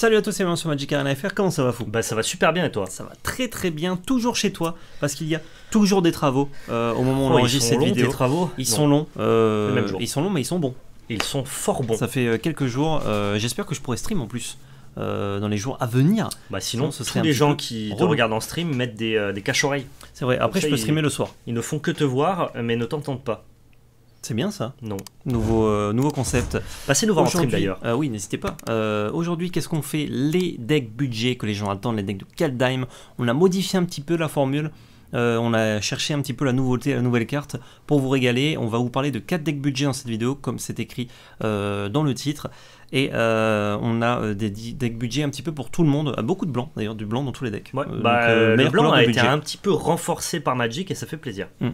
Salut à tous, c'est bienvenue sur Magic Arena FR. Comment ça va, Fou Bah, ça va super bien et toi Ça va très très bien, toujours chez toi, parce qu'il y a toujours des travaux euh, au moment où on oh, enregistre cette longs, vidéo. travaux Ils sont longs. Euh, ils sont longs, mais ils sont bons. Ils sont fort bons. Ça fait euh, quelques jours. J'espère que je pourrai stream en plus. dans les jours à venir. Bah sinon, ce tous les gens qui te regardent en stream mettent des, caches-oreilles. C'est vrai, après je peux streamer le soir. Ils ne font que te voir, mais ne t'entendent pas. C'est bien ça. Non. Nouveau, euh, concept. Passez-nous voir en d'ailleurs. Euh, oui, n'hésitez pas. Euh, aujourd'hui, qu'est-ce qu'on fait Les decks budget que les gens attendent, les decks de Kaldheim. On a modifié un petit peu la formule. on a cherché un petit peu la nouveauté, la nouvelle carte pour vous régaler. On va vous parler de 4 decks budget dans cette vidéo, comme c'est écrit dans le titre. Et on a des decks budget un petit peu pour tout le monde, ah, beaucoup de blanc d'ailleurs, du blanc dans tous les decks. mais bah, le blanc a été un petit peu renforcé par Magic et ça fait plaisir. Hmm.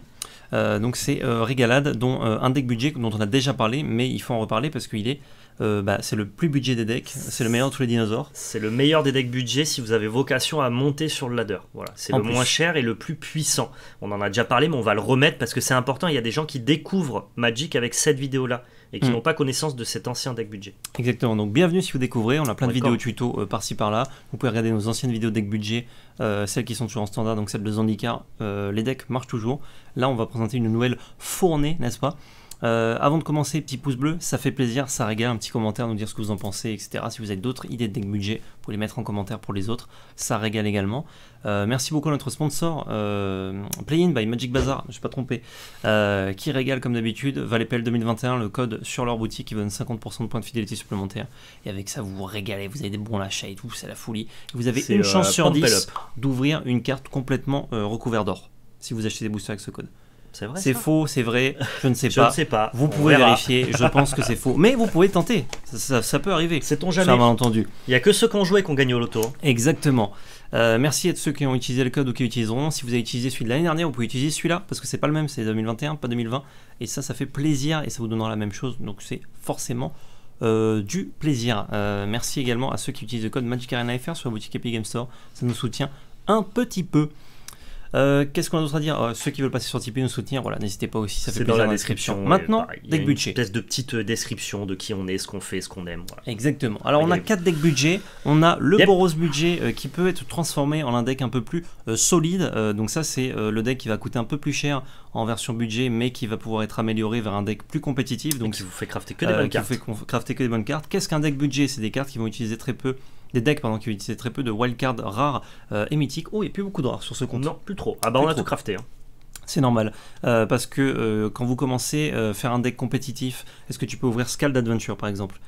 Euh, donc c'est euh, Régalade, dont euh, un deck budget dont on a déjà parlé, mais il faut en reparler parce qu'il est bah, c'est le plus budget des decks, c'est le meilleur de tous les dinosaures. C'est le meilleur des decks budget si vous avez vocation à monter sur le ladder. Voilà, c'est le moins cher et le plus puissant. On en a déjà parlé, mais on va le remettre parce que c'est important. Il y a des gens qui découvrent Magic avec cette vidéo-là et qui hmm. n'ont pas connaissance de cet ancien deck budget. Exactement, donc bienvenue si vous découvrez, on a plein de vidéos tuto euh, par-ci par-là, vous pouvez regarder nos anciennes vidéos deck budget, euh, celles qui sont toujours en standard, donc celles de Zandikar, euh, les decks marchent toujours. Là on va présenter une nouvelle fournée, n'est-ce pas euh, avant de commencer, petit pouce bleu, ça fait plaisir, ça régale, un petit commentaire, nous dire ce que vous en pensez, etc. Si vous avez d'autres idées de deck budget, vous pouvez les mettre en commentaire pour les autres, ça régale également. Euh, merci beaucoup à notre sponsor, euh, in by Magic Bazaar, je ne suis pas trompé, euh, qui régale comme d'habitude, ValetPL 2021, le code sur leur boutique qui vous donne 50% de points de fidélité supplémentaires. Et avec ça, vous vous régalez, vous avez des bons lâchés et tout, c'est la folie. vous avez une chance sur 10 d'ouvrir une carte complètement recouverte d'or, si vous achetez des boosters avec ce code. C'est vrai. C'est faux, c'est vrai. Je ne sais pas. Je ne sais pas. Vous pouvez vérifier. Je pense que c'est faux. Mais vous pouvez tenter. Ça, peut arriver. C'est ton jamais. Ça entendu. Il n'y a que ceux qui ont joué qui ont gagné au loto. Exactement. Euh, merci à ceux qui ont utilisé le code ou qui utiliseront. Si vous avez utilisé celui de l'année dernière, vous pouvez utiliser celui-là parce que c'est pas le même, c'est 2021, pas 2020. Et ça, ça fait plaisir et ça vous donnera la même chose. Donc c'est forcément euh, du plaisir. Euh, merci également à ceux qui utilisent le code MagicArenaFR sur la boutique Epic Game Store. Ça nous soutient un petit peu. Euh, qu'est-ce qu'on a d'autre à dire euh, Ceux qui veulent passer sur Tipeee nous soutenir, voilà, n'hésitez pas aussi, ça fait plaisir dans la description. Maintenant, deck budget. Une espèce de petite euh, description de qui on est, ce qu'on fait, ce qu'on aime. Exactement. Alors on a quatre decks budget. On a le Boros budget qui peut être transformé en un deck un peu plus solide. donc ça c'est le deck qui va coûter un peu plus cher en version budget, mais qui va pouvoir être amélioré vers un deck plus compétitif. Donc, qui vous fait crafter que des bonnes cartes. Qui vous fait crafter que des bonnes cartes. Qu'est-ce qu'un deck budget C'est des cartes qui vont utiliser très peu des decks pendant qu'il utilisait très peu de wildcards rares euh, et mythiques. Oh, il n'y a plus beaucoup de rares sur ce compte. Non, plus trop. Ah bah on a tout crafté. Hein. C'est normal, euh, parce que euh, quand vous commencez à faire un deck compétitif, est-ce que tu peux ouvrir Scald Adventure par exemple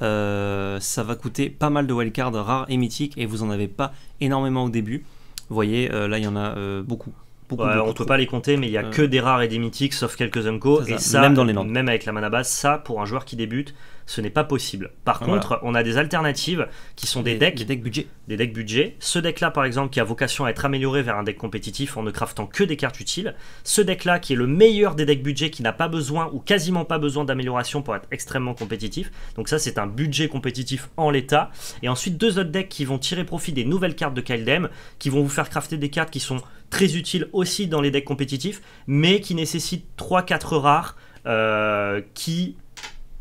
Ça va coûter pas mal de wildcards rares et mythiques, et vous n'en avez pas énormément au début. Vous voyez, là il y en a beaucoup on ne peut pas les compter, mais il n'y a que des rares et des mythiques, sauf quelques Unco. Et ça, même dans les Même avec la mana base, ça, pour un joueur qui débute, ce n'est pas possible. Par contre, on a des alternatives qui sont des, decks. Des decks budget. Des decks budget. Ce deck-là, par exemple, qui a vocation à être amélioré vers un deck compétitif en ne craftant que des cartes utiles. Ce deck-là, qui est le meilleur des decks budget, qui n'a pas besoin ou quasiment pas besoin d'amélioration pour être extrêmement compétitif. Donc, ça, c'est un budget compétitif en l'état. Et ensuite, deux autres decks qui vont tirer profit des nouvelles cartes de Dem qui vont vous faire crafter des cartes qui sont très utile aussi dans les decks compétitifs, mais qui nécessite 3-4 rares euh, qui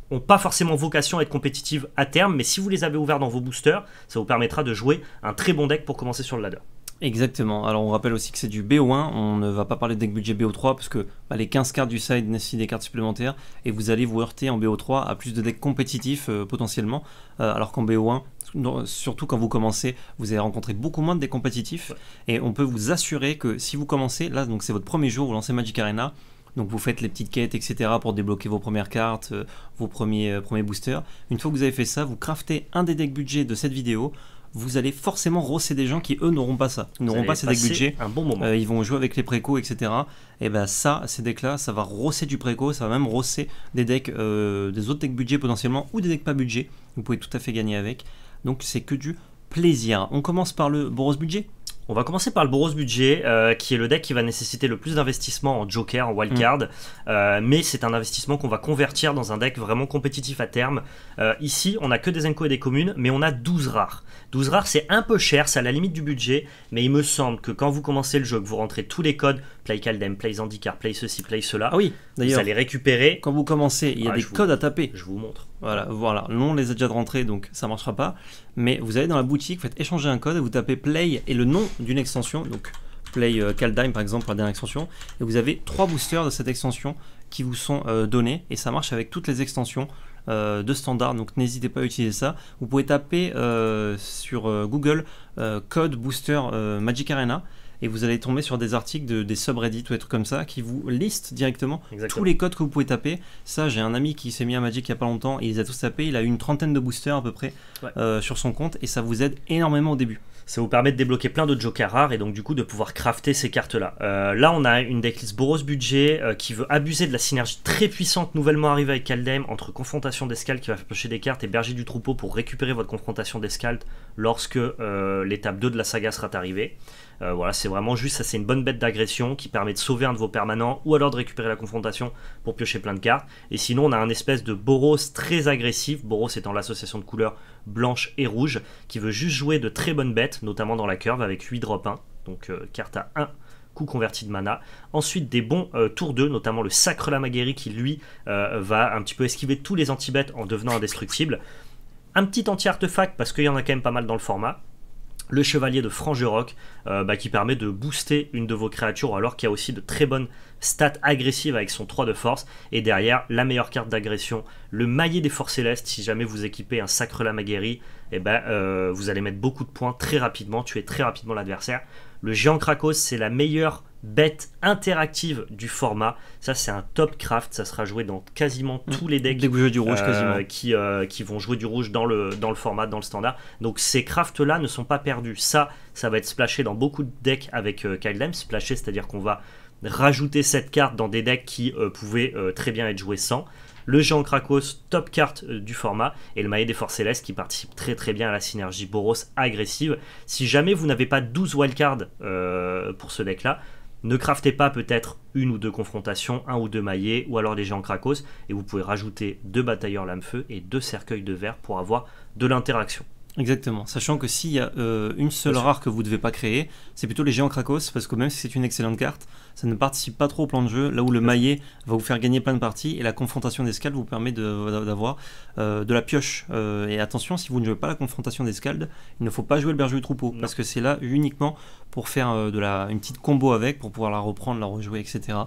n'ont pas forcément vocation à être compétitives à terme, mais si vous les avez ouverts dans vos boosters, ça vous permettra de jouer un très bon deck pour commencer sur le ladder. Exactement. Alors on rappelle aussi que c'est du BO1, on ne va pas parler de deck budget BO3 parce que bah, les 15 cartes du side nécessitent des cartes supplémentaires et vous allez vous heurter en BO3 à plus de decks compétitifs euh, potentiellement, euh, alors qu'en BO1, surtout quand vous commencez, vous allez rencontrer beaucoup moins de decks compétitifs et on peut vous assurer que si vous commencez, là donc c'est votre premier jour, vous lancez Magic Arena, donc vous faites les petites quêtes, etc. pour débloquer vos premières cartes, euh, vos premiers, premiers boosters. Une fois que vous avez fait ça, vous craftez un des decks budget de cette vidéo vous allez forcément rosser des gens qui, eux, n'auront pas ça. Ils n'auront pas ces decks budget. Un bon euh, ils vont jouer avec les préco, etc. Et eh ben ça, ces decks-là, ça va rosser du préco, ça va même rosser des decks, euh, des autres decks budget potentiellement, ou des decks pas budget. Vous pouvez tout à fait gagner avec. Donc c'est que du plaisir. On commence par le Boros budget on va commencer par le boros budget, euh, qui est le deck qui va nécessiter le plus d'investissement en joker, en wildcard, mm. euh, mais c'est un investissement qu'on va convertir dans un deck vraiment compétitif à terme. Euh, ici, on n'a que des inco et des communes, mais on a 12 rares. 12 rares, c'est un peu cher, c'est à la limite du budget, mais il me semble que quand vous commencez le jeu, que vous rentrez tous les codes, play Caldem, play Zandikar, play ceci, play cela. Ah oui, d'ailleurs. Vous allez récupérer. Quand vous commencez, il y a ah, des codes à taper. Je vous montre. Voilà, voilà. Non, les a déjà rentrés, donc ça ne marchera pas. Mais vous allez dans la boutique, vous faites échanger un code, vous tapez play et le nom d'une extension. Donc play Kaldheim euh, par exemple, la dernière extension. Et vous avez trois boosters de cette extension qui vous sont euh, donnés. Et ça marche avec toutes les extensions. Euh, de standard, donc n'hésitez pas à utiliser ça. Vous pouvez taper sur Google code booster Magic Arena et vous allez tomber sur des articles de, des subreddits ou des trucs comme ça qui vous listent directement tous les codes que vous pouvez taper. Ça, j'ai un ami qui s'est mis à Magic il n'y a pas longtemps, il les a tous tapés, il a eu une trentaine de boosters à peu près euh, sur son compte et ça vous aide énormément au début ça vous permet de débloquer plein de jokers rares et donc du coup de pouvoir crafter ces cartes-là. Euh, là, on a une decklist Boros budget euh, qui veut abuser de la synergie très puissante nouvellement arrivée avec Kaldheim entre confrontation d'Escalte qui va piocher des cartes et berger du troupeau pour récupérer votre confrontation d'Escalte lorsque euh, l'étape 2 de la saga sera arrivée. voilà, c'est vraiment juste, ça c'est une bonne bête d'agression qui permet de sauver un de vos permanents ou alors de récupérer la confrontation pour piocher plein de cartes. Et sinon, on a un espèce de Boros très agressif, Boros étant l'association de couleurs blanche et rouge, qui veut juste jouer de très bonnes bêtes, notamment dans la curve avec 8 drop 1, donc euh, carte à 1 coup converti de mana. Ensuite, des bons euh, tours 2, notamment le Sacre Maguerie qui, lui, euh, va un petit peu esquiver tous les anti-bêtes en devenant indestructible. Un petit anti-artefact parce qu'il y en a quand même pas mal dans le format le chevalier de Frangeroc euh, bah, qui permet de booster une de vos créatures alors qu'il a aussi de très bonnes stats agressives avec son 3 de force et derrière la meilleure carte d'agression le maillet des forces célestes si jamais vous équipez un sacre lama et eh ben, euh, vous allez mettre beaucoup de points très rapidement tuer très rapidement l'adversaire le géant Krakos, c'est la meilleure bête interactive du format. Ça, c'est un top craft. Ça sera joué dans quasiment mmh. tous les decks. Euh, euh, qui, vont jouer du rouge dans le, dans le format, dans le standard. Donc, ces crafts-là ne sont pas perdus. Ça, ça va être splashé dans beaucoup de decks avec euh, Kyle Lem. Splashé, c'est-à-dire qu'on va rajouter cette carte dans des decks qui pouvaient très bien être joués sans le géant Krakos, top carte euh, du format, et le maillet des forces célestes qui participe très très bien à la synergie Boros agressive. Si jamais vous n'avez pas 12 wildcards euh, pour ce deck-là, ne craftez pas peut-être une ou deux confrontations, un ou deux maillets, ou alors des géants Krakos, et vous pouvez rajouter deux batailleurs lame-feu et deux cercueils de verre pour avoir de l'interaction. Exactement, sachant que s'il y a euh, une seule rare que vous ne devez pas créer, c'est plutôt les géants Krakos, parce que même si c'est une excellente carte, ça ne participe pas trop au plan de jeu, là où le maillet va vous faire gagner plein de parties, et la confrontation d'escalde vous permet d'avoir euh, de, la pioche. Euh, et attention, si vous ne jouez pas la confrontation d'escalde, il ne faut pas jouer le berger du troupeau, parce que c'est là uniquement pour faire de une petite combo avec, pour pouvoir la reprendre, la rejouer, etc.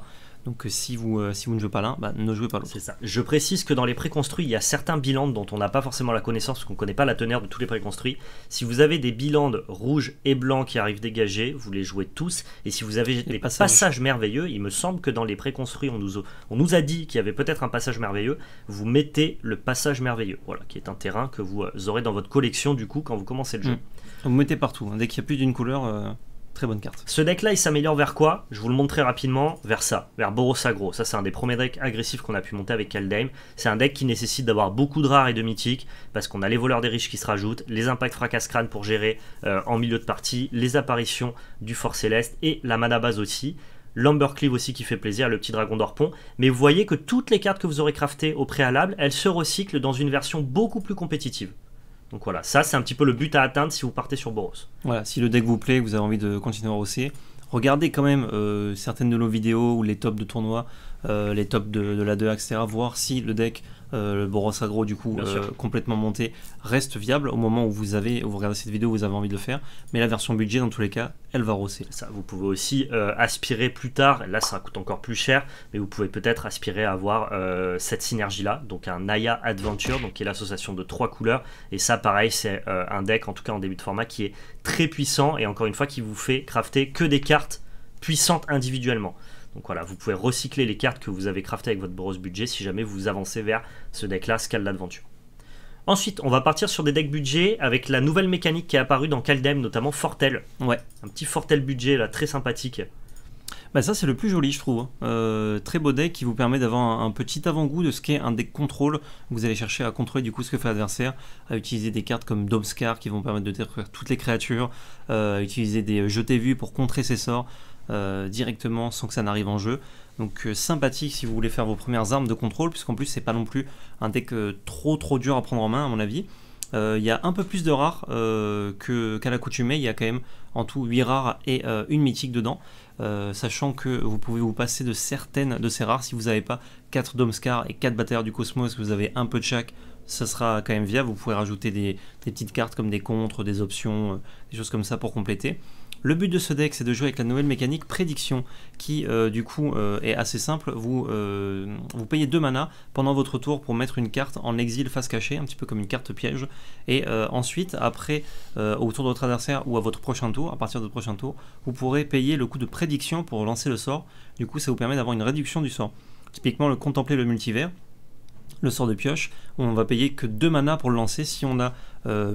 Donc euh, si vous, euh, si vous ne jouez pas l'un, bah, ne jouez pas l'autre. C'est ça. Je précise que dans les préconstruits, il y a certains bilans dont on n'a pas forcément la connaissance, parce qu'on ne connaît pas la teneur de tous les préconstruits. Si vous avez des bilans rouges et blancs qui arrivent dégagés, vous les jouez tous. Et si vous avez des passages. merveilleux, il me semble que dans les préconstruits, on nous, a, on nous a dit qu'il y avait peut-être un passage merveilleux. Vous mettez le passage merveilleux, voilà, qui est un terrain que vous euh, aurez dans votre collection du coup quand vous commencez le jeu. Mm. Vous mettez partout. Hein. Dès qu'il y a plus d'une couleur. Très bonne carte. Ce deck là, il s'améliore vers quoi Je vous le montre très rapidement. Vers ça, vers Boros Agro. Ça, c'est un des premiers decks agressifs qu'on a pu monter avec Kaldheim. C'est un deck qui nécessite d'avoir beaucoup de rares et de mythiques parce qu'on a les voleurs des riches qui se rajoutent, les impacts fracas crâne pour gérer euh, en milieu de partie, les apparitions du Fort Céleste et la mana base aussi. L'Ambercleave aussi qui fait plaisir, le petit dragon d'Orpon. Mais vous voyez que toutes les cartes que vous aurez craftées au préalable, elles se recyclent dans une version beaucoup plus compétitive. Donc voilà, ça c'est un petit peu le but à atteindre si vous partez sur Boros. Voilà, si le deck vous plaît, vous avez envie de continuer à hausser, regardez quand même euh, certaines de nos vidéos ou les tops de tournois, euh, les tops de, la 2, etc. Voir si le deck euh, le Boros Agro du coup euh, complètement monté reste viable au moment où vous avez regardez cette vidéo, vous avez envie de le faire. Mais la version budget dans tous les cas, elle va rosser. Ça, vous pouvez aussi euh, aspirer plus tard. Là, ça coûte encore plus cher, mais vous pouvez peut-être aspirer à avoir cette synergie là, donc un Naya Adventure, donc qui est l'association de trois couleurs. Et ça, pareil, c'est un deck en tout cas en début de format qui est très puissant et encore une fois qui vous fait crafter que des cartes puissantes individuellement. Donc voilà, vous pouvez recycler les cartes que vous avez craftées avec votre brosse budget si jamais vous avancez vers ce deck-là, Scale d'Adventure. Ensuite, on va partir sur des decks budget avec la nouvelle mécanique qui est apparue dans Kaldem, notamment Fortel. Ouais. Un petit Fortel budget là, très sympathique. Bah ça c'est le plus joli je trouve. Hein. Euh, très beau deck qui vous permet d'avoir un, petit avant-goût de ce qu'est un deck contrôle. Vous allez chercher à contrôler du coup ce que fait l'adversaire, à utiliser des cartes comme Domscar qui vont permettre de détruire toutes les créatures, euh, à utiliser des euh, jetés vues pour contrer ses sorts. Euh, directement sans que ça n'arrive en jeu. Donc euh, sympathique si vous voulez faire vos premières armes de contrôle, puisqu'en plus c'est pas non plus un deck euh, trop trop dur à prendre en main à mon avis. Il y a un peu plus de rares qu'à l'accoutumée, il y a quand même en tout 8 rares et une mythique dedans. sachant que vous pouvez vous passer de certaines de ces rares si vous n'avez pas 4 Domscar et 4 batailleurs du cosmos, que vous avez un peu de chaque, ça sera quand même viable. Vous pouvez rajouter des, des petites cartes comme des contres, des options, des choses comme ça pour compléter. Le but de ce deck, c'est de jouer avec la nouvelle mécanique prédiction, qui euh, du coup euh, est assez simple. Vous, euh, vous payez 2 mana pendant votre tour pour mettre une carte en exil face cachée, un petit peu comme une carte piège. Et ensuite, après, au tour de votre adversaire ou à votre prochain tour, à partir de votre prochain tour, vous pourrez payer le coût de prédiction pour lancer le sort. Du coup, ça vous permet d'avoir une réduction du sort. Typiquement, le contempler le multivers, le sort de pioche, on va payer que 2 mana pour le lancer si on a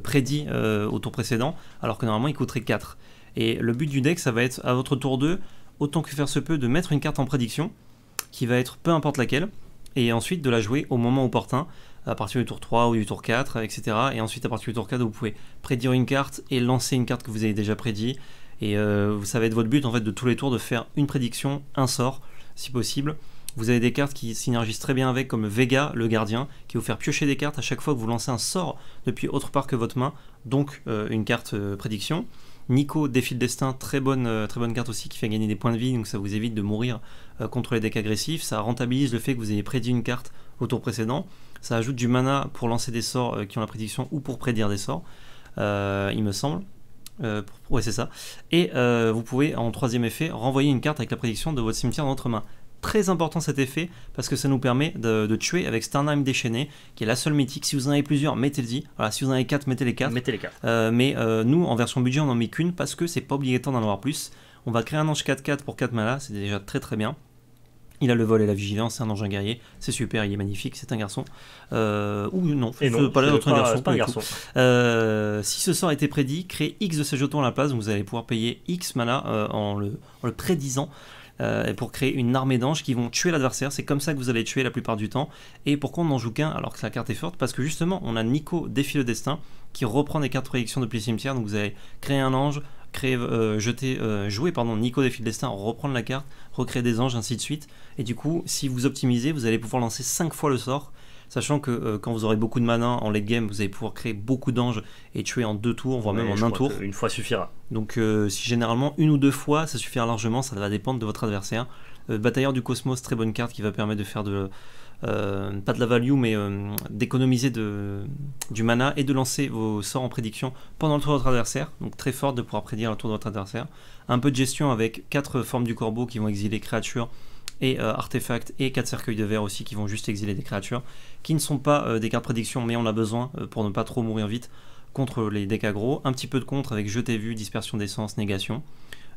prédit au tour précédent, alors que normalement il coûterait 4. Et le but du deck, ça va être à votre tour 2, autant que faire se peut, de mettre une carte en prédiction, qui va être peu importe laquelle, et ensuite de la jouer au moment opportun, à partir du tour 3 ou du tour 4, etc. Et ensuite, à partir du tour 4, vous pouvez prédire une carte et lancer une carte que vous avez déjà prédit. Et euh, ça va être votre but, en fait, de tous les tours, de faire une prédiction, un sort, si possible. Vous avez des cartes qui synergisent très bien avec, comme Vega, le gardien, qui vous faire piocher des cartes à chaque fois que vous lancez un sort depuis autre part que votre main, donc euh, une carte euh, prédiction. Nico, défi de destin, très bonne, euh, très bonne carte aussi qui fait gagner des points de vie, donc ça vous évite de mourir euh, contre les decks agressifs. Ça rentabilise le fait que vous ayez prédit une carte au tour précédent. Ça ajoute du mana pour lancer des sorts euh, qui ont la prédiction ou pour prédire des sorts, il me semble. pour, ouais, c'est ça. Et vous pouvez, en troisième effet, renvoyer une carte avec la prédiction de votre cimetière dans votre main. Très important cet effet parce que ça nous permet de, tuer avec Sternheim déchaîné, qui est la seule mythique. Si vous en avez plusieurs, mettez y Voilà, si vous en avez quatre, mettez les quatre. Mettez les euh, mais euh, nous, en version budget, on n'en met qu'une parce que c'est pas obligatoire d'en avoir plus. On va créer un ange 4-4 pour 4 malas, c'est déjà très très bien. Il a le vol et la vigilance, c'est un engin guerrier, c'est super, il est magnifique, c'est un garçon. Euh, ou non, c'est pas garçon. un garçon. si ce sort était prédit, crée X de ses jetons à la place, vous allez pouvoir payer X mana en, le, en, le, prédisant. Euh, pour créer une armée d'anges qui vont tuer l'adversaire. C'est comme ça que vous allez tuer la plupart du temps. Et pourquoi on n'en joue qu'un alors que la carte est forte Parce que justement, on a Nico Défi le Destin qui reprend des cartes de projection depuis le cimetière. Donc vous allez créer un ange, euh, jeter, euh, jouer Nico Défi le Destin, reprendre la carte, recréer des anges, ainsi de suite. Et du coup, si vous optimisez, vous allez pouvoir lancer 5 fois le sort sachant que euh, quand vous aurez beaucoup de mana en late game, vous allez pouvoir créer beaucoup d'anges et tuer en deux tours, voire même en un tour. Une fois suffira. Donc euh, si généralement une ou deux fois, ça suffira largement, ça va dépendre de votre adversaire. Euh, Batailleur du Cosmos, très bonne carte qui va permettre de faire de... pas de la value, mais d'économiser du mana et de lancer vos sorts en prédiction pendant le tour de votre adversaire. Donc très fort de pouvoir prédire le tour de votre adversaire. Un peu de gestion avec quatre formes du corbeau qui vont exiler créatures et euh, artefacts et 4 cercueils de verre aussi qui vont juste exiler des créatures qui ne sont pas euh, des cartes prédiction mais on a besoin euh, pour ne pas trop mourir vite contre les decks aggro, un petit peu de contre avec jeté vue dispersion d'essence, négation.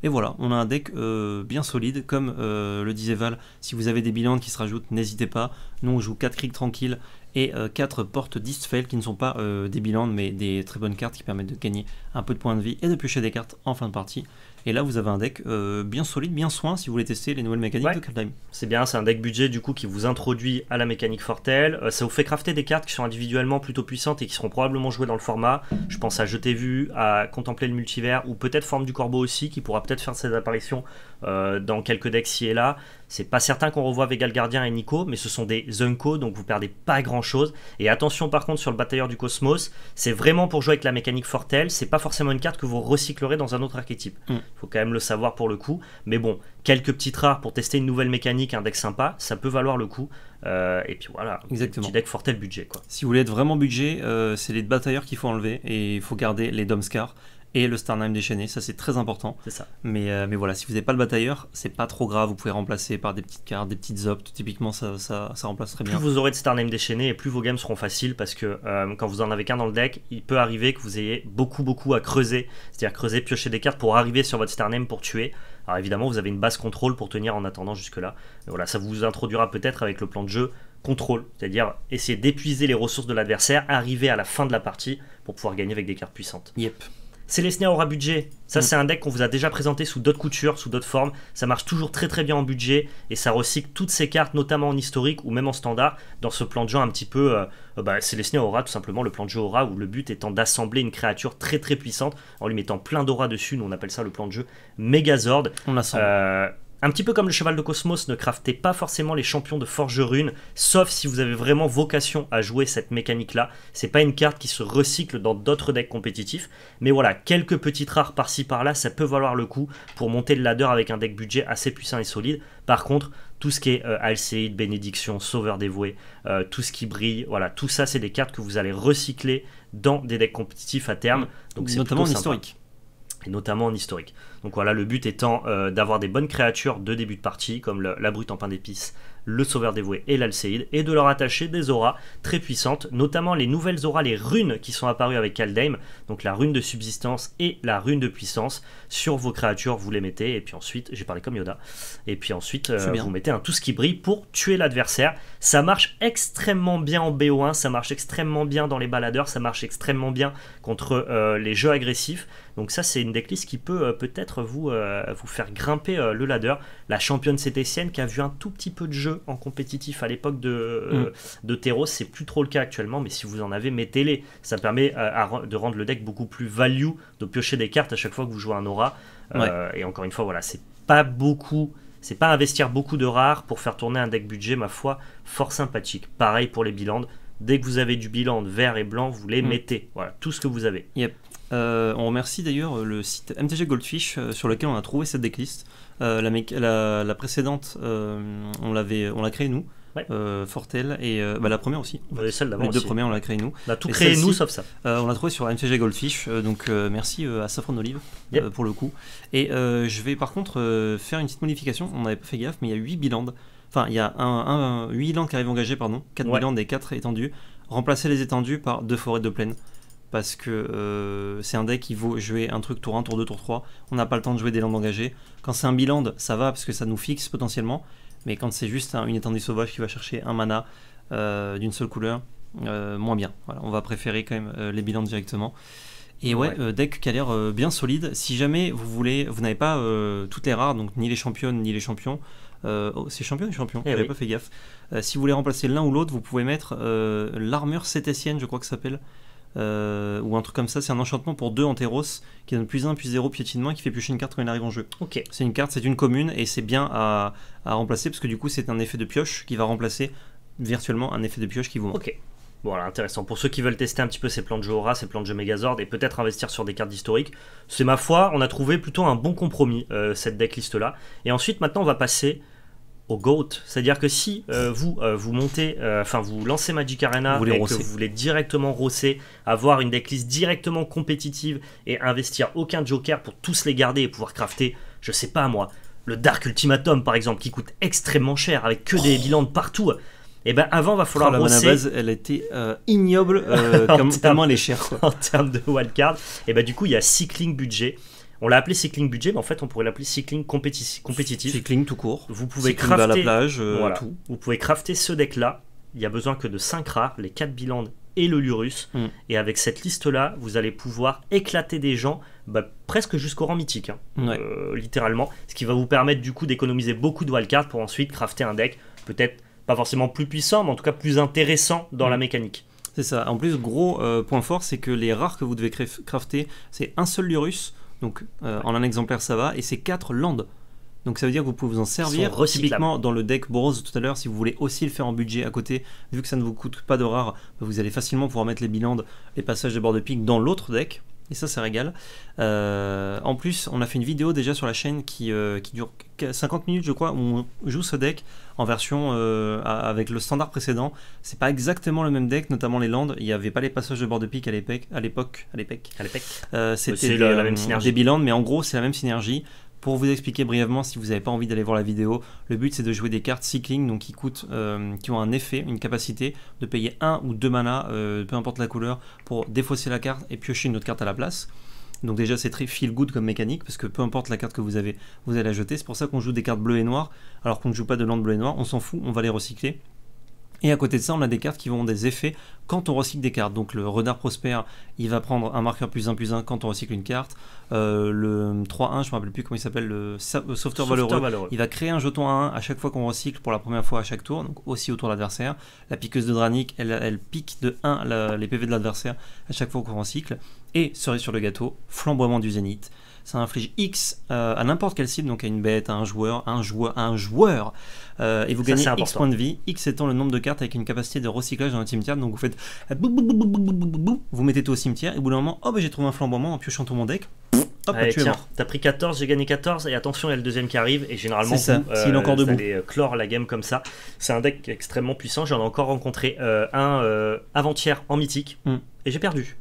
Et voilà, on a un deck bien solide, comme le disait Val, si vous avez des bilans qui se rajoutent, n'hésitez pas. Nous on joue 4 clics tranquilles et 4 euh, portes d'East qui ne sont pas euh, des bilans mais des très bonnes cartes qui permettent de gagner un peu de points de vie et de piocher des cartes en fin de partie. Et là, vous avez un deck euh, bien solide, bien soin si vous voulez tester les nouvelles mécaniques de Kaldheim. C'est bien, c'est un deck budget du coup qui vous introduit à la mécanique Fortel. ça vous fait crafter des cartes qui sont individuellement plutôt puissantes et qui seront probablement jouées dans le format. Je pense à Jeter Vu, à Contempler le Multivers ou peut-être Forme du Corbeau aussi qui pourra peut-être faire ses apparitions euh, dans quelques decks ci et là. C'est pas certain qu'on revoit Vegal Gardien et Nico, mais ce sont des Zunko, donc vous perdez pas grand chose. Et attention par contre sur le batailleur du cosmos, c'est vraiment pour jouer avec la mécanique Fortel, c'est pas forcément une carte que vous recyclerez dans un autre archétype. Il mm. Faut quand même le savoir pour le coup. Mais bon, quelques petites rares pour tester une nouvelle mécanique, un deck sympa, ça peut valoir le coup. Euh, et puis voilà, Exactement. petit deck Fortel budget quoi. Si vous voulez être vraiment budget, euh, c'est les batailleurs qu'il faut enlever et il faut garder les Domscar et le Starnheim déchaîné, ça c'est très important. C'est ça. Mais, euh, mais voilà, si vous n'avez pas le batailleur, c'est pas trop grave, vous pouvez remplacer par des petites cartes, des petites optes, typiquement ça, ça, remplace très bien. Plus vous aurez de Starname déchaîné et plus vos games seront faciles parce que euh, quand vous en avez qu'un dans le deck, il peut arriver que vous ayez beaucoup beaucoup à creuser, c'est-à-dire creuser, piocher des cartes pour arriver sur votre name pour tuer. Alors évidemment, vous avez une base contrôle pour tenir en attendant jusque-là. Voilà, ça vous introduira peut-être avec le plan de jeu contrôle, c'est-à-dire essayer d'épuiser les ressources de l'adversaire, arriver à la fin de la partie pour pouvoir gagner avec des cartes puissantes. Yep. Célestia aura budget. Ça, mm. c'est un deck qu'on vous a déjà présenté sous d'autres coutures, sous d'autres formes. Ça marche toujours très très bien en budget et ça recycle toutes ses cartes, notamment en historique ou même en standard, dans ce plan de jeu un petit peu. Euh, euh bah, aura tout simplement le plan de jeu aura où le but étant d'assembler une créature très très puissante en lui mettant plein d'aura dessus. Nous, on appelle ça le plan de jeu Megazord. On l'assemble. Euh, un petit peu comme le cheval de Cosmos, ne craftez pas forcément les champions de forgerune, sauf si vous avez vraiment vocation à jouer cette mécanique-là. C'est pas une carte qui se recycle dans d'autres decks compétitifs, mais voilà, quelques petites rares par-ci par-là, ça peut valoir le coup pour monter le ladder avec un deck budget assez puissant et solide. Par contre, tout ce qui est euh, Alcéide, Bénédiction, Sauveur dévoué, euh, tout ce qui brille, voilà, tout ça, c'est des cartes que vous allez recycler dans des decks compétitifs à terme. Donc, notamment en historique. Et notamment en historique. Donc voilà, le but étant euh, d'avoir des bonnes créatures de début de partie, comme la brute en pain d'épices, le sauveur dévoué et l'alcéide, et de leur attacher des auras très puissantes, notamment les nouvelles auras, les runes qui sont apparues avec Kaldheim, donc la rune de subsistance et la rune de puissance. Sur vos créatures, vous les mettez, et puis ensuite, j'ai parlé comme Yoda, et puis ensuite, euh, vous mettez un tout ce qui brille pour tuer l'adversaire. Ça marche extrêmement bien en BO1, ça marche extrêmement bien dans les baladeurs, ça marche extrêmement bien contre euh, les jeux agressifs. Donc ça, c'est une decklist qui peut peut-être vous, euh, vous faire grimper euh, le ladder. La championne sienne qui a vu un tout petit peu de jeu en compétitif à l'époque de, euh, mm. de Terros, c'est plus trop le cas actuellement, mais si vous en avez, mettez-les. Ça permet de rendre le deck beaucoup plus value, de piocher des cartes à chaque fois que vous jouez un aura. et encore une fois, voilà, c'est pas beaucoup c'est pas investir beaucoup de rares pour faire tourner un deck budget, ma foi, fort sympathique. Pareil pour les bilans. Dès que vous avez du biland vert et blanc, vous les mm. mettez. Voilà, tout ce que vous avez. Yep. Euh, on remercie d'ailleurs euh, le site MTG Goldfish euh, sur lequel on a trouvé cette decklist. la, précédente, on l'avait, on l'a créée nous. Fortel et bah, la première aussi. celle les deux premières, on l'a créée nous. On a tout créé nous sauf ça. on l'a trouvé sur MTG Goldfish, donc merci à Safran Olive pour le coup. Et je vais par contre faire une petite modification. On n'avait pas fait gaffe, mais il y a 8 bilans. Enfin, il y a un, qui arrivent engagés, pardon. 4 ouais. et 4 étendues Remplacer les étendues par deux forêts de plaine parce que euh, c'est un deck qui vaut jouer un truc tour 1, tour 2, tour 3. On n'a pas le temps de jouer des landes engagées. Quand c'est un biland, ça va parce que ça nous fixe potentiellement. Mais quand c'est juste une étendue sauvage qui va chercher un mana euh, d'une seule couleur, euh, moins bien. Voilà, on va préférer quand même les bilans directement. Et ouais, deck qui a l'air bien solide. Si jamais vous voulez, vous n'avez pas toutes les rares, donc ni les championnes ni les champions. Oh, c'est champion ou champion eh J'avais pas fait gaffe. si vous voulez remplacer l'un ou l'autre, vous pouvez mettre l'armure cétessienne, je crois que ça s'appelle. Euh, ou un truc comme ça. C'est un enchantement pour deux Anteros qui donne plus 1, plus 0 piétinement qui fait piocher une carte quand il arrive en jeu. Ok. C'est une carte, c'est une commune et c'est bien à, remplacer parce que du coup c'est un effet de pioche qui va remplacer virtuellement un effet de pioche qui vous manque. Ok. Voilà, intéressant. Pour ceux qui veulent tester un petit peu ces plans de jeu Aura, ces plans de jeu Megazord et peut-être investir sur des cartes historiques, c'est ma foi, on a trouvé plutôt un bon compromis euh, cette decklist là. Et ensuite, maintenant, on va passer au GOAT. C'est-à-dire que si euh, vous, euh, vous montez, euh, enfin vous lancez Magic Arena vous et que vous voulez directement rosser, avoir une decklist directement compétitive et investir aucun joker pour tous les garder et pouvoir crafter, je sais pas moi, le Dark Ultimatum par exemple, qui coûte extrêmement cher avec que des oh. bilans partout. Et eh ben avant va falloir oh, la rosser. elle était ignoble, comme, tellement En termes de wildcard, et eh ben du coup il y a cycling budget on l'a appelé cycling budget, mais en fait, on pourrait l'appeler cycling compétitif. Cycling tout court. Vous pouvez cycling crafter, à la plage, euh, tout. Vous pouvez crafter ce deck-là. Il n'y a besoin que de 5 rares, les 4 bilandes et le Lurus. Mm. Et avec cette liste-là, vous allez pouvoir éclater des gens bah, presque jusqu'au rang mythique, hein. euh, littéralement. Ce qui va vous permettre du coup d'économiser beaucoup de wildcards pour ensuite crafter un deck peut-être pas forcément plus puissant, mais en tout cas plus intéressant dans la mm. mécanique. C'est ça. En plus, gros euh, point fort, c'est que les rares que vous devez crafter, c'est un seul Lurus donc euh, en un exemplaire ça va, et c'est 4 landes. Donc ça veut dire que vous pouvez vous en servir typiquement dans le deck Boros tout à l'heure. Si vous voulez aussi le faire en budget à côté, vu que ça ne vous coûte pas de rare, bah, vous allez facilement pouvoir mettre les bilandes, les passages de bord de pique dans l'autre deck et ça, ça régale. Euh, en plus, on a fait une vidéo déjà sur la chaîne qui, euh, dure 50 minutes, je crois, où on joue ce deck en version euh, avec le standard précédent. C'est pas exactement le même deck, notamment les landes. Il n'y avait pas les passages de bord de pique à l'époque. À l'époque. À l'époque. C'était la, la même synergie. des mais en gros, c'est la même synergie. Pour vous expliquer brièvement, si vous n'avez pas envie d'aller voir la vidéo, le but c'est de jouer des cartes cycling, donc qui euh, qui ont un effet, une capacité de payer un ou deux mana, euh, peu importe la couleur, pour défausser la carte et piocher une autre carte à la place. Donc déjà c'est très feel good comme mécanique parce que peu importe la carte que vous avez, vous allez la jeter. C'est pour ça qu'on joue des cartes bleues et noires alors qu'on ne joue pas de land bleu et noir. On s'en fout, on va les recycler et à côté de ça, on a des cartes qui vont des effets quand on recycle des cartes. Donc le renard prospère, il va prendre un marqueur plus 1 plus 1 quand on recycle une carte. Euh, le 3-1, je me rappelle plus comment il s'appelle, le euh, sauveteur, valeureux. Il va créer un jeton à 1 à chaque fois qu'on recycle pour la première fois à chaque tour, donc aussi autour de l'adversaire. La piqueuse de Dranik, elle, pique de 1 les PV de l'adversaire à chaque fois qu'on recycle. Et cerise sur le gâteau, flamboiement du zénith ça inflige X euh, à n'importe quelle cible, donc à une bête, à un joueur, un joueur, un joueur. Euh, et vous gagnez X points de vie, X étant le nombre de cartes avec une capacité de recyclage dans le cimetière. Donc vous faites vous mettez tout au cimetière, et au bout d'un moment, oh bah, j'ai trouvé un flamboiement en piochant tout mon deck. Hop, tu tiens, t'as pris 14, j'ai gagné 14, et attention, il y a le deuxième qui arrive, et généralement, vous, est euh, encore debout. Allez, clore la game comme ça. C'est un deck extrêmement puissant, j'en ai encore rencontré un avant-hier en mythique, mm. et j'ai perdu.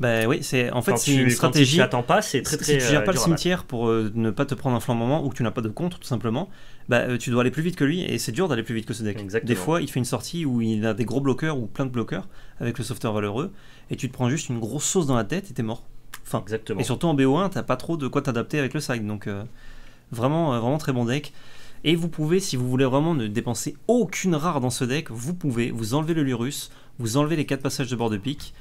Ben oui, c'est en fait une stratégie. tu pas, c'est très très. Si tu gères euh, pas le cimetière pour euh, ne pas te prendre un flambement ou que tu n'as pas de contre tout simplement, bah euh, tu dois aller plus vite que lui et c'est dur d'aller plus vite que ce deck. Exactement. Des fois, il fait une sortie où il a des gros bloqueurs ou plein de bloqueurs avec le sauveteur valeureux et tu te prends juste une grosse sauce dans la tête et t'es mort. Enfin, Exactement. Et surtout en BO1, t'as pas trop de quoi t'adapter avec le side, donc vraiment vraiment très bon deck. Et vous pouvez, si vous voulez vraiment ne dépenser aucune rare dans ce deck, vous pouvez vous enlever le Lurus, vous enlever les 4 passages de bord de pique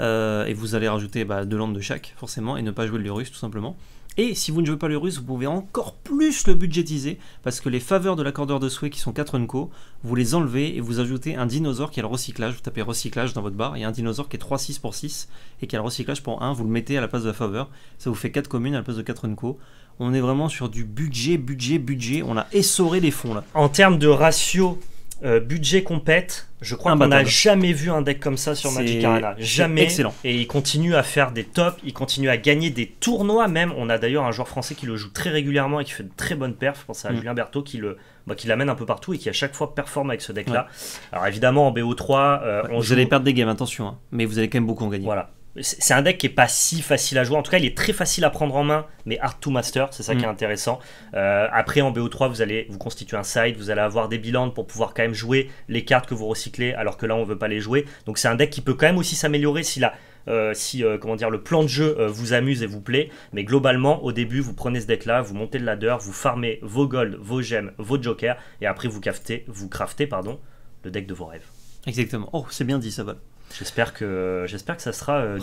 euh, et vous allez rajouter bah, deux landes de chaque, forcément, et ne pas jouer le russe, tout simplement. Et si vous ne jouez pas le russe, vous pouvez encore plus le budgétiser, parce que les faveurs de l'accordeur de souhait, qui sont 4 unco, vous les enlevez et vous ajoutez un dinosaure qui a le recyclage. Vous tapez recyclage dans votre barre, et un dinosaure qui est 3-6 pour 6, et qui a le recyclage pour 1, vous le mettez à la place de la faveur. Ça vous fait 4 communes à la place de 4 unco. On est vraiment sur du budget, budget, budget. On a essoré les fonds là. En termes de ratio euh, budget compète, je crois qu'on n'a jamais vu un deck comme ça sur Magic Arena. Jamais. Excellent. Et il continue à faire des tops, il continue à gagner des tournois même. On a d'ailleurs un joueur français qui le joue très régulièrement et qui fait de très bonnes perfs. Je pense à mm. Julien Berthaud qui le bah, qui l'amène un peu partout et qui à chaque fois performe avec ce deck-là. Alors évidemment en BO3, euh, on vous allez perdre des games, attention, hein. mais vous allez quand même beaucoup en gagner. Voilà c'est un deck qui est pas si facile à jouer. En tout cas, il est très facile à prendre en main, mais hard to master, c'est ça qui est mm. intéressant. Euh, après, en BO3, vous allez vous constituer un side, vous allez avoir des bilans pour pouvoir quand même jouer les cartes que vous recyclez, alors que là, on ne veut pas les jouer. Donc, c'est un deck qui peut quand même aussi s'améliorer si la, euh, si euh, comment dire le plan de jeu vous amuse et vous plaît. Mais globalement, au début, vous prenez ce deck-là, vous montez le ladder, vous farmez vos golds, vos gemmes, vos jokers, et après vous craftez, vous craftez pardon, le deck de vos rêves. Exactement. Oh, c'est bien dit, ça va. J'espère que, j'espère que ça sera euh,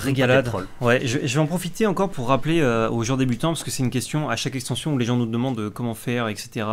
Ouais, je, vais en profiter encore pour rappeler euh, aux joueurs débutants, parce que c'est une question à chaque extension où les gens nous demandent euh, comment faire, etc.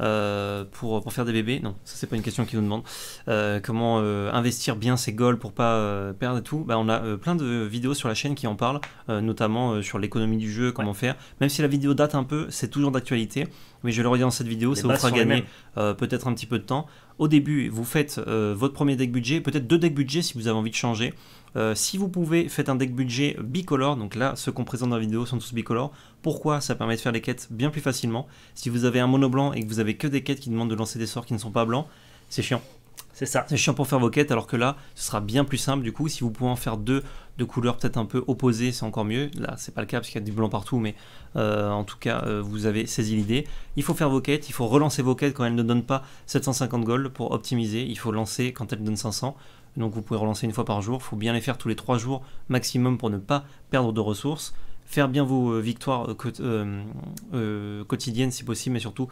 Euh, pour, faire des bébés. Non, ça c'est pas une question qu'ils nous demandent. comment investir bien ses goals pour pas perdre et tout. Bah, on a plein de vidéos sur la chaîne qui en parlent, notamment sur l'économie du jeu, comment faire. Même si la vidéo date un peu, c'est toujours d'actualité mais je le redis dans cette vidéo, ça vous fera gagner euh, peut-être un petit peu de temps. Au début, vous faites euh, votre premier deck budget, peut-être deux decks budget si vous avez envie de changer. Euh, si vous pouvez, faites un deck budget bicolore. Donc là, ceux qu'on présente dans la vidéo sont tous bicolores. Pourquoi Ça permet de faire les quêtes bien plus facilement. Si vous avez un mono blanc et que vous avez que des quêtes qui demandent de lancer des sorts qui ne sont pas blancs, c'est chiant. C'est ça. C'est chiant pour faire vos quêtes, alors que là, ce sera bien plus simple. Du coup, si vous pouvez en faire deux de couleurs peut-être un peu opposées, c'est encore mieux. Là, c'est pas le cas parce qu'il y a du blanc partout, mais euh, en tout cas, euh, vous avez saisi l'idée. Il faut faire vos quêtes, il faut relancer vos quêtes quand elles ne donnent pas 750 gold pour optimiser. Il faut lancer quand elles donnent 500. Donc vous pouvez relancer une fois par jour. Il faut bien les faire tous les 3 jours maximum pour ne pas perdre de ressources. Faire bien vos euh, victoires quotidiennes si possible, mais surtout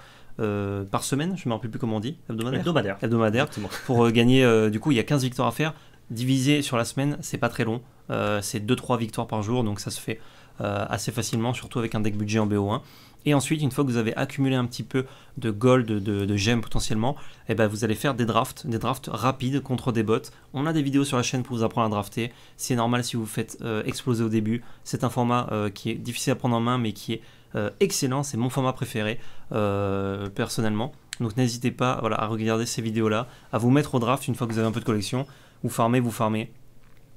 par semaine, je ne me rappelle plus comment on dit, hebdomadaire. Hebdomadaire. pour gagner, du coup, il y a 15 victoires à faire. Divisé sur la semaine, c'est pas très long. Euh, c'est 2-3 victoires par jour, donc ça se fait euh, assez facilement, surtout avec un deck budget en BO1. Et ensuite, une fois que vous avez accumulé un petit peu de gold, de, de, gemmes potentiellement, et eh ben vous allez faire des drafts, des drafts rapides contre des bots. On a des vidéos sur la chaîne pour vous apprendre à drafter. C'est normal si vous faites euh, exploser au début. C'est un format qui est difficile à prendre en main, mais qui est excellent. C'est mon format préféré, personnellement. Donc n'hésitez pas voilà, à regarder ces vidéos-là, à vous mettre au draft une fois que vous avez un peu de collection. Vous farmez, vous farmez.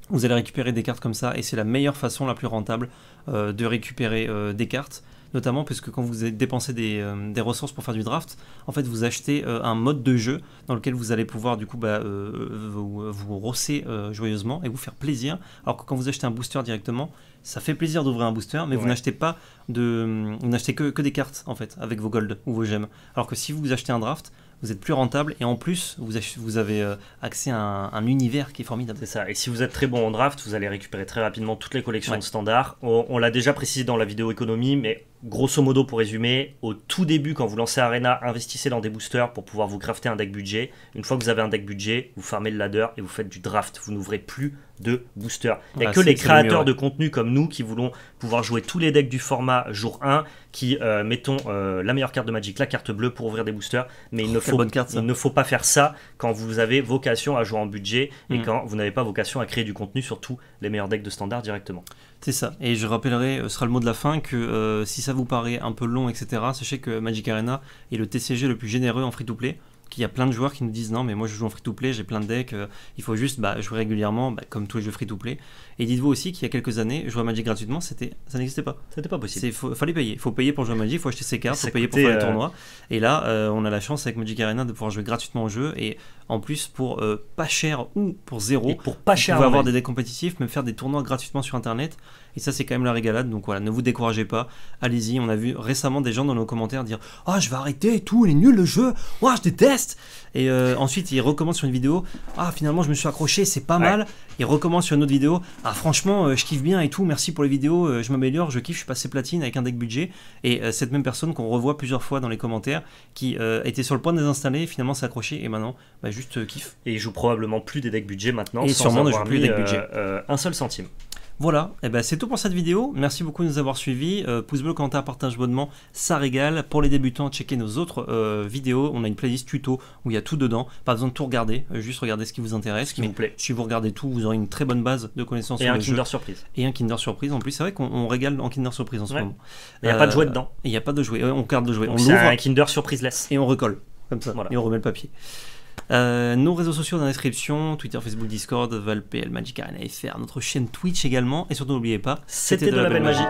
Vous allez récupérer des cartes comme ça et c'est la meilleure façon, la plus rentable, euh, de récupérer euh, des cartes. Notamment parce que quand vous dépensez des, euh, des, ressources pour faire du draft, en fait vous achetez un mode de jeu dans lequel vous allez pouvoir du coup bah, vous, rosser joyeusement et vous faire plaisir. Alors que quand vous achetez un booster directement, ça fait plaisir d'ouvrir un booster, mais vous n'achetez pas de, vous n'achetez que, des cartes en fait avec vos gold ou vos gemmes. Alors que si vous achetez un draft, vous êtes plus rentable et en plus vous, avez euh, accès à un, univers qui est formidable. C'est ça. Et si vous êtes très bon en draft, vous allez récupérer très rapidement toutes les collections de standards. on l'a déjà précisé dans la vidéo économie, mais grosso modo pour résumer, au tout début quand vous lancez Arena, investissez dans des boosters pour pouvoir vous crafter un deck budget. Une fois que vous avez un deck budget, vous farmez le ladder et vous faites du draft. Vous n'ouvrez plus de boosters. Il n'y a ah, que les créateurs de contenu comme nous qui voulons pouvoir jouer tous les decks du format jour 1, qui euh, mettons euh, la meilleure carte de Magic, la carte bleue pour ouvrir des boosters. Mais il, ne faut, pas faire ça quand vous avez vocation à jouer en budget et mm. quand vous n'avez pas vocation à créer du contenu sur tous les meilleurs decks de standard directement. C'est ça. Et je rappellerai, euh, ce sera le mot de la fin, que euh, si ça vous paraît un peu long, etc., sachez que Magic Arena est le TCG le plus généreux en free-to-play il y a plein de joueurs qui nous disent non mais moi je joue en free-to-play, j'ai plein de decks, euh, il faut juste bah, jouer régulièrement bah, comme tous les jeux free-to-play. Et dites-vous aussi qu'il y a quelques années, jouer à Magic gratuitement, c'était, ça n'existait pas. C'était pas possible. Il fallait payer. Il faut payer pour jouer à Magic, il faut acheter ses cartes, il faut payer pour faire les euh, tournois. Et là, euh, on a la chance avec Magic Arena de pouvoir jouer gratuitement au jeu et en plus pour pas cher ou pour zéro. pour pas cher. On avoir des decks compétitifs, même faire des tournois gratuitement sur internet. Et ça, c'est quand même la régalade. Donc voilà, ne vous découragez pas. Allez-y. On a vu récemment des gens dans nos commentaires dire Ah, je vais arrêter et tout, il est nul le jeu. Ouah, je déteste. Et euh, ensuite, il recommence sur une vidéo Ah, finalement, je me suis accroché, c'est pas mal. il recommence sur une autre vidéo Ah, franchement, euh, je kiffe bien et tout. Merci pour les vidéos. Euh, je m'améliore, je kiffe. Je suis passé platine avec un deck budget. Et cette même personne qu'on revoit plusieurs fois dans les commentaires qui était sur le point de désinstaller, finalement s'est accroché et maintenant, bah, juste kiffe. Et il joue probablement plus des decks budget maintenant. Et sûrement plus des budget. un seul centime. Voilà, et eh ben c'est tout pour cette vidéo. Merci beaucoup de nous avoir suivis. Euh, pouce bleu, commentaire, partage, abonnement, ça régale. Pour les débutants, checkez nos autres euh, vidéos. On a une playlist tuto où il y a tout dedans. Pas besoin de tout regarder, euh, juste regarder ce qui vous intéresse. Ce qui vous plaît. Si vous regardez tout, vous aurez une très bonne base de connaissances. Et un Kinder Surprise. Et un Kinder Surprise. En plus, c'est vrai qu'on régale en Kinder Surprise en ce moment. Il n'y a pas de jouet dedans. Il n'y a pas de jouet. on garde de jouet. on ouvre. un Kinder Surprise less. Et on recolle. Comme ça. Et on remet le papier. Euh, nos réseaux sociaux dans la description Twitter, Facebook, Discord, ValPL, Magic Arena notre chaîne Twitch également. Et surtout, n'oubliez pas, c'était de, la belle magie.